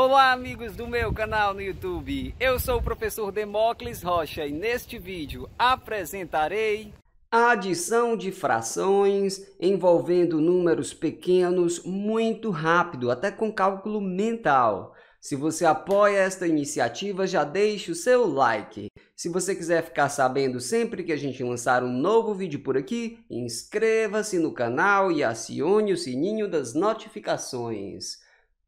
Olá amigos do meu canal no YouTube, eu sou o professor Demócles Rocha e neste vídeo apresentarei a adição de frações envolvendo números pequenos muito rápido, até com cálculo mental. Se você apoia esta iniciativa, já deixe o seu like. Se você quiser ficar sabendo sempre que a gente lançar um novo vídeo por aqui, inscreva-se no canal e acione o sininho das notificações.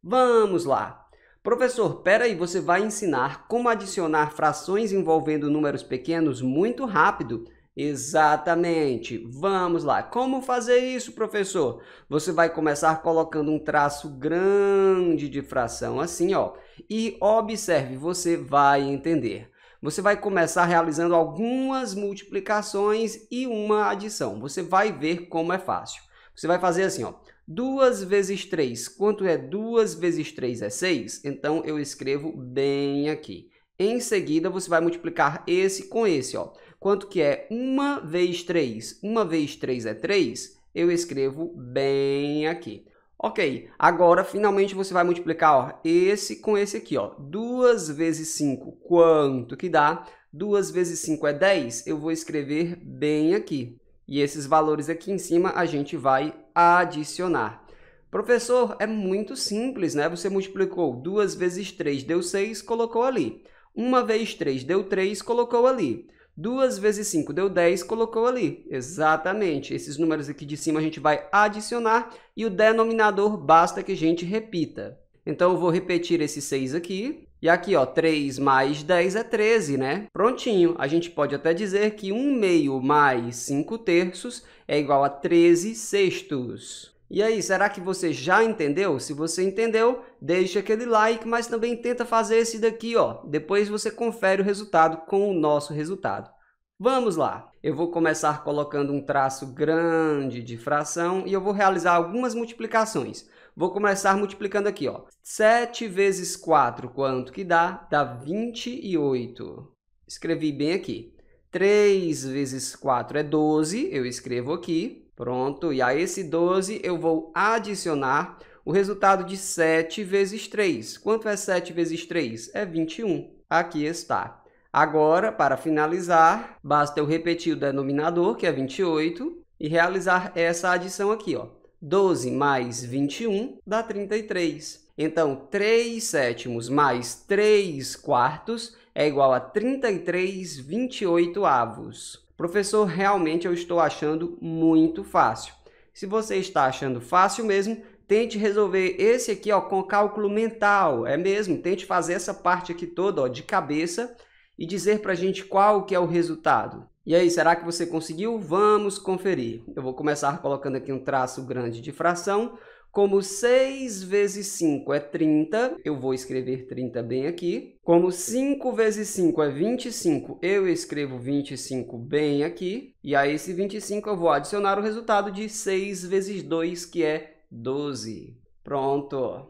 Vamos lá! Professor, peraí, você vai ensinar como adicionar frações envolvendo números pequenos muito rápido? Exatamente. Vamos lá. Como fazer isso, professor? Você vai começar colocando um traço grande de fração assim, ó. E observe, você vai entender. Você vai começar realizando algumas multiplicações e uma adição. Você vai ver como é fácil. Você vai fazer assim, ó. 2 vezes 3, quanto é 2 vezes 3 é 6? Então, eu escrevo bem aqui. Em seguida, você vai multiplicar esse com esse. Ó. Quanto que é 1 vezes 3? 1 vezes 3 é 3? Eu escrevo bem aqui. Ok, agora finalmente você vai multiplicar ó, esse com esse aqui. Ó. 2 vezes 5, quanto que dá? 2 vezes 5 é 10? Eu vou escrever bem aqui. E esses valores aqui em cima a gente vai adicionar. Professor, é muito simples, né? Você multiplicou 2 vezes 3 deu 6, colocou ali. 1 vez 3 deu 3, colocou ali. 2 vezes 5 deu 10, colocou ali. Exatamente. Esses números aqui de cima a gente vai adicionar e o denominador basta que a gente repita. Então, eu vou repetir esse 6 aqui. E aqui, ó, 3 mais 10 é 13, né? Prontinho. A gente pode até dizer que 1 meio mais 5 terços é igual a 13 sextos. E aí, será que você já entendeu? Se você entendeu, deixa aquele like, mas também tenta fazer esse daqui, ó. Depois você confere o resultado com o nosso resultado. Vamos lá! Eu vou começar colocando um traço grande de fração e eu vou realizar algumas multiplicações. Vou começar multiplicando aqui, ó. 7 vezes 4, quanto que dá? Dá 28. Escrevi bem aqui. 3 vezes 4 é 12, eu escrevo aqui. Pronto, e a esse 12 eu vou adicionar o resultado de 7 vezes 3. Quanto é 7 vezes 3? É 21. Aqui está. Agora, para finalizar, basta eu repetir o denominador, que é 28, e realizar essa adição aqui, ó. 12 mais 21 dá 33. Então, 3 sétimos mais 3 quartos é igual a 33 28 avos. Professor, realmente eu estou achando muito fácil. Se você está achando fácil mesmo, tente resolver esse aqui ó, com cálculo mental, é mesmo? Tente fazer essa parte aqui toda ó, de cabeça e dizer para a gente qual que é o resultado. E aí, será que você conseguiu? Vamos conferir. Eu vou começar colocando aqui um traço grande de fração. Como 6 vezes 5 é 30, eu vou escrever 30 bem aqui. Como 5 vezes 5 é 25, eu escrevo 25 bem aqui. E a esse 25 eu vou adicionar o resultado de 6 vezes 2, que é 12. Pronto.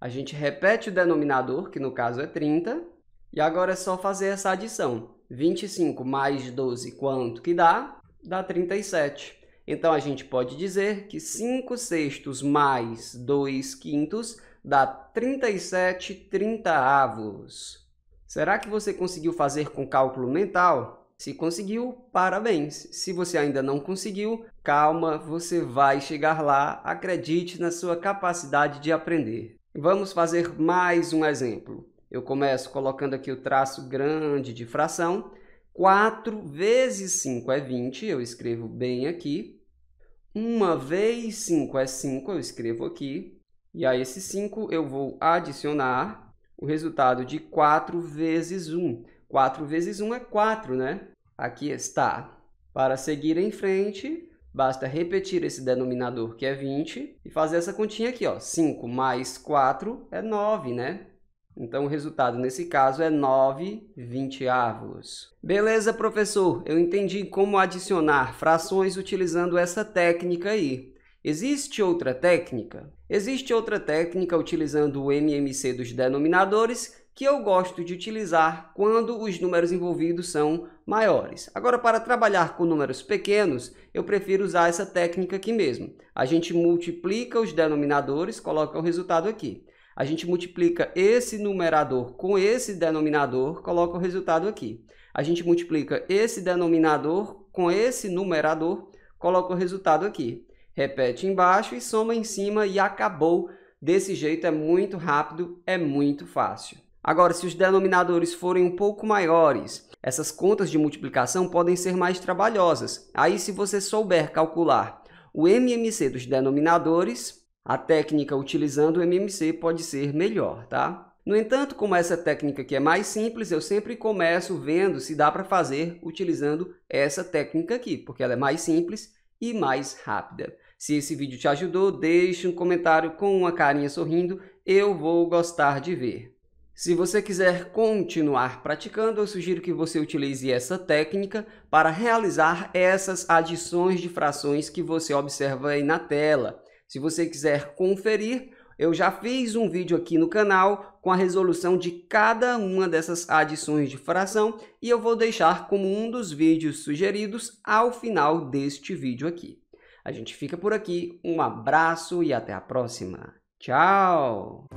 A gente repete o denominador, que no caso é 30. E agora é só fazer essa adição. 25 mais 12, quanto que dá? Dá 37. Então, a gente pode dizer que 5 sextos mais 2 quintos dá 37 trintaavos. Será que você conseguiu fazer com cálculo mental? Se conseguiu, parabéns! Se você ainda não conseguiu, calma, você vai chegar lá, acredite na sua capacidade de aprender. Vamos fazer mais um exemplo. Eu começo colocando aqui o traço grande de fração. 4 vezes 5 é 20, eu escrevo bem aqui. 1 vez 5 é 5, eu escrevo aqui. E a esse 5 eu vou adicionar o resultado de 4 vezes 1. 4 vezes 1 é 4, né? Aqui está. Para seguir em frente, basta repetir esse denominador que é 20 e fazer essa continha aqui, ó. 5 mais 4 é 9, né? Então, o resultado nesse caso é 9 vinteavos. Beleza, professor, eu entendi como adicionar frações utilizando essa técnica aí. Existe outra técnica? Existe outra técnica utilizando o MMC dos denominadores que eu gosto de utilizar quando os números envolvidos são maiores. Agora, para trabalhar com números pequenos, eu prefiro usar essa técnica aqui mesmo. A gente multiplica os denominadores, coloca o resultado aqui. A gente multiplica esse numerador com esse denominador, coloca o resultado aqui. A gente multiplica esse denominador com esse numerador, coloca o resultado aqui. Repete embaixo e soma em cima e acabou. Desse jeito é muito rápido, é muito fácil. Agora, se os denominadores forem um pouco maiores, essas contas de multiplicação podem ser mais trabalhosas. Aí, se você souber calcular o MMC dos denominadores, a técnica utilizando o MMC pode ser melhor, tá? No entanto, como essa técnica aqui é mais simples, eu sempre começo vendo se dá para fazer utilizando essa técnica aqui, porque ela é mais simples e mais rápida. Se esse vídeo te ajudou, deixe um comentário com uma carinha sorrindo, eu vou gostar de ver. Se você quiser continuar praticando, eu sugiro que você utilize essa técnica para realizar essas adições de frações que você observa aí na tela. Se você quiser conferir, eu já fiz um vídeo aqui no canal com a resolução de cada uma dessas adições de fração e eu vou deixar como um dos vídeos sugeridos ao final deste vídeo aqui. A gente fica por aqui, um abraço e até a próxima. Tchau!